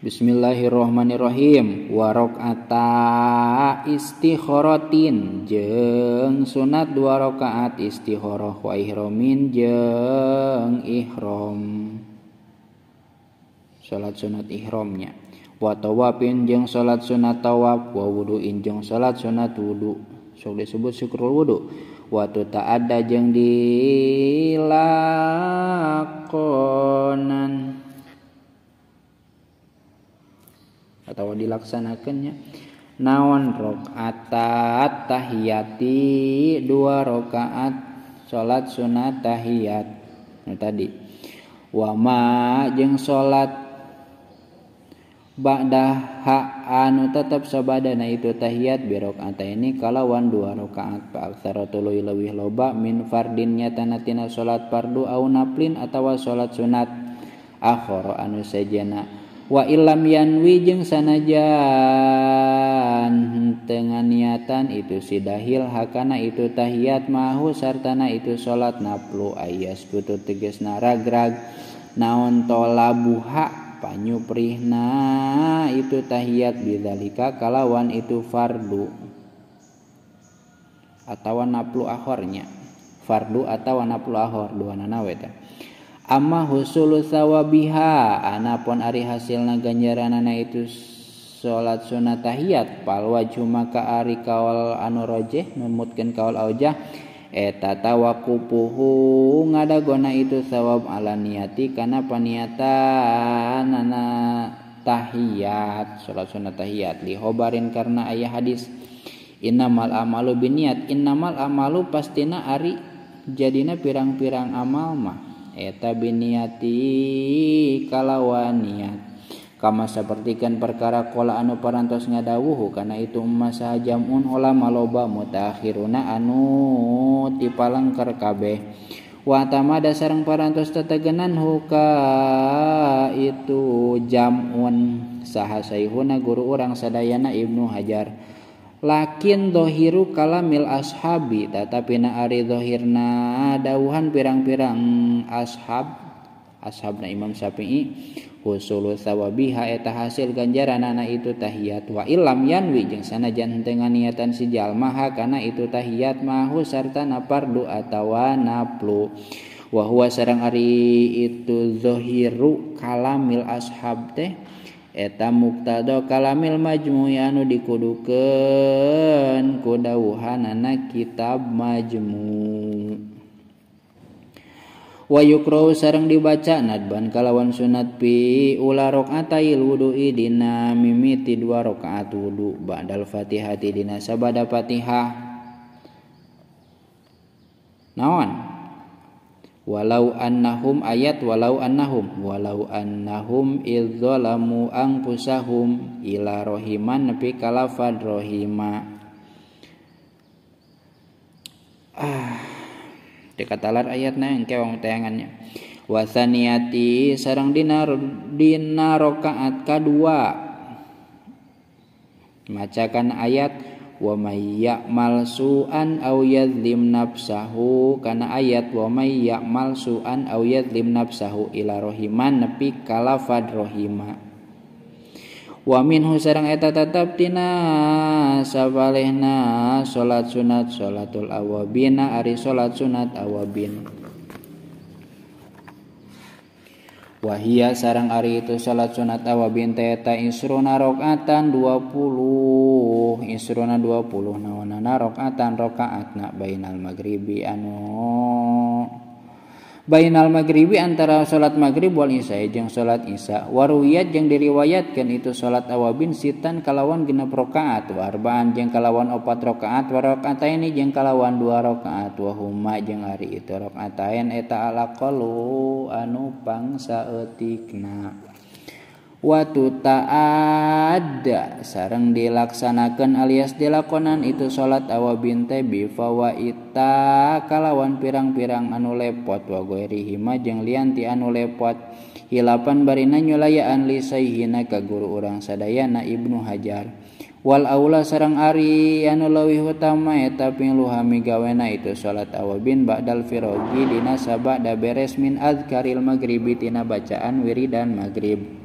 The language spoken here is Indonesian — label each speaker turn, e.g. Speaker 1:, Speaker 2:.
Speaker 1: Bismillahirrohmanirrohim warokata istihorotin jeng sunat dua rakaat istihoroh wa ihromin jeng ihrom salat sunat ihromnya wa tawapin jeng salat sunat tawap wa wuduin jeng salat sunat wudu sok disebut syukrul wudu Waktu tak ada jeng dilakonan atau dilaksanakannya naon rokaat tahiyati dua rokaat salat sunat tahiyat nah, tadi wama jeng salat ba'daha anu tetap sabadana itu tahiyat anta ini kalawan dua rakaat fa aktsaratu lebih loba min fardin nyatana tina salat fardu au naplin atawa salat sunat akhara anu sejena wa ilam yanwi jeung sanajan dengan niatan itu si dahil hakana itu tahiyat mahu sartana itu salat naplu ayas butuh teges naragrag naon buha panyuprihna itu tahiyat bidalika kalawan itu fardu atau naplu ahornya fardu atau naplu ahor dua nana weta husul sawabiha anpun Ari hasil naganjaran nana itu salat sunnah tahiyat palwajua ke Ari kawal anurojehh memutkin kawal Ajah eheta tawakuppu nga ada gona itu sewab a niati karena paniatan nanatahiyat salat Sunna tahiyaat dihobarin karena ayah hadis inna mal-amalu biniat inna mal- amalu pasti na Ari jadinya pirang-pirang amal mah tabi bin niatikalawan niat kamma sepertikan perkara ko anu parantos ngadawuhu karena itu masa jammun olamaoba mutahhiruna anu tip palangker kabeh Wah utamama ada sarang parantos tetegenan huka itu jammun sahaiuna guru urang sedayana Ibnu Hajar. lakin dohiru kalamil ashabi tetapi na ari dohirna dauhan pirang-pirang ashab ashabna Imam Syafi'i husulu sawabiha eta hasil ganjaran anak itu tahiyat wa ilam yanwi jeng sana jantengan niatan si jalma karena itu tahiyat mahu sarta napardu atawa naplu wa huwa sareng ari itu zahiru kalamil ashab teh Eam muado kallamil majmu yau dikudu ke kuda wuhan na kitab majmu Waro serrang dibaca nadban kalawan sunatpi ulaata luduidina mi dua rakatud Badal Faihhatidinaabada Faha nawan. walau annahum ayat walau annahum walau annahum idzalamu angpusahum ila rohiman nepi kalafad rohima ah dekatalar ayatna engke wong tayangannya wasaniati sarang dinar dina kedua macakan ayat wa may ya'mal su'an aw yadhlim nafsahu kana ayat wa may ya'mal su'an aw yadhlim nafsahu ila rahiman nepi kalafad rahima wa minhu sareng eta tetep tina sabalehna salat sunat salatul awabina ari salat sunat awabin evole Wahia sarang Ari itu salat sunat tawa bin teta Inssurunarokatan 20 Insuna 20 naona narokatan rokaat na Baal magibi ano. Baal maghribwi antara salat maghrib Walai jeng salat Isa waruuyeat yang diliwayatkan itu salat awa bin sitan kalawan gina rokaat warban jengkalawan opat rakaat war kata ini jengngkawan dua rakaat Wahmajang hari itu rokataen eta alaklu anu pangsaetiknak watu taat ada sareng dilaksanakan alias di lakonan itu salat Awa bin te bifawata kalawan pirang-pirang anu lepot Wagoeria jengliananti anu lepot Hlapan bariina yulayanaanlisaihina ka guru urangsadayana Ibnu Hajar Wal Aula sarang Ari An lowi utamaetaping luham gawenna itu salat Awa B Badal Firogidinana sababada beremin ad Karil magribbitinana bacaan Wiridan magrib